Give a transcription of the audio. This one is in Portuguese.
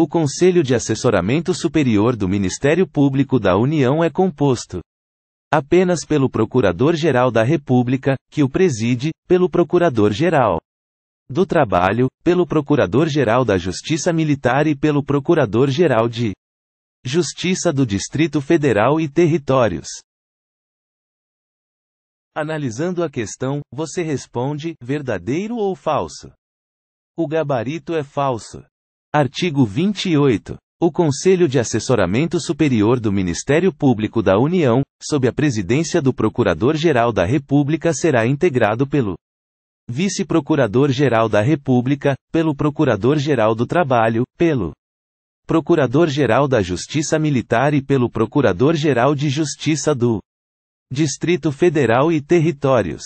O Conselho de Assessoramento Superior do Ministério Público da União é composto apenas pelo Procurador-Geral da República, que o preside, pelo Procurador-Geral do Trabalho, pelo Procurador-Geral da Justiça Militar e pelo Procurador-Geral de Justiça do Distrito Federal e Territórios. Analisando a questão, você responde: verdadeiro ou falso? O gabarito é falso. Artigo 28. O Conselho de Assessoramento Superior do Ministério Público da União, sob a presidência do Procurador-Geral da República, será integrado pelo Vice-Procurador-Geral da República, pelo Procurador-Geral do Trabalho, pelo Procurador-Geral da Justiça Militar e pelo Procurador-Geral de Justiça do Distrito Federal e Territórios.